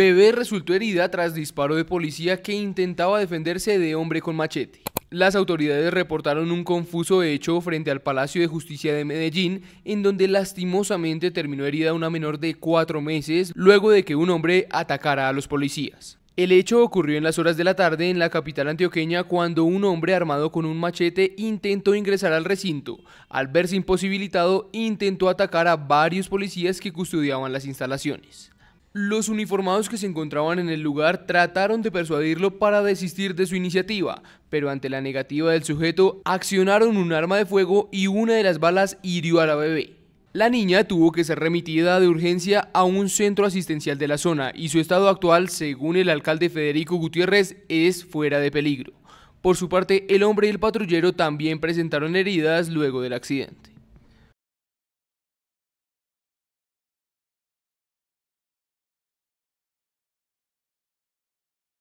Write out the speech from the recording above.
Bebé resultó herida tras disparo de policía que intentaba defenderse de hombre con machete. Las autoridades reportaron un confuso hecho frente al Palacio de Justicia de Medellín, en donde lastimosamente terminó herida una menor de cuatro meses luego de que un hombre atacara a los policías. El hecho ocurrió en las horas de la tarde en la capital antioqueña cuando un hombre armado con un machete intentó ingresar al recinto. Al verse imposibilitado, intentó atacar a varios policías que custodiaban las instalaciones. Los uniformados que se encontraban en el lugar trataron de persuadirlo para desistir de su iniciativa, pero ante la negativa del sujeto accionaron un arma de fuego y una de las balas hirió a la bebé. La niña tuvo que ser remitida de urgencia a un centro asistencial de la zona y su estado actual, según el alcalde Federico Gutiérrez, es fuera de peligro. Por su parte, el hombre y el patrullero también presentaron heridas luego del accidente.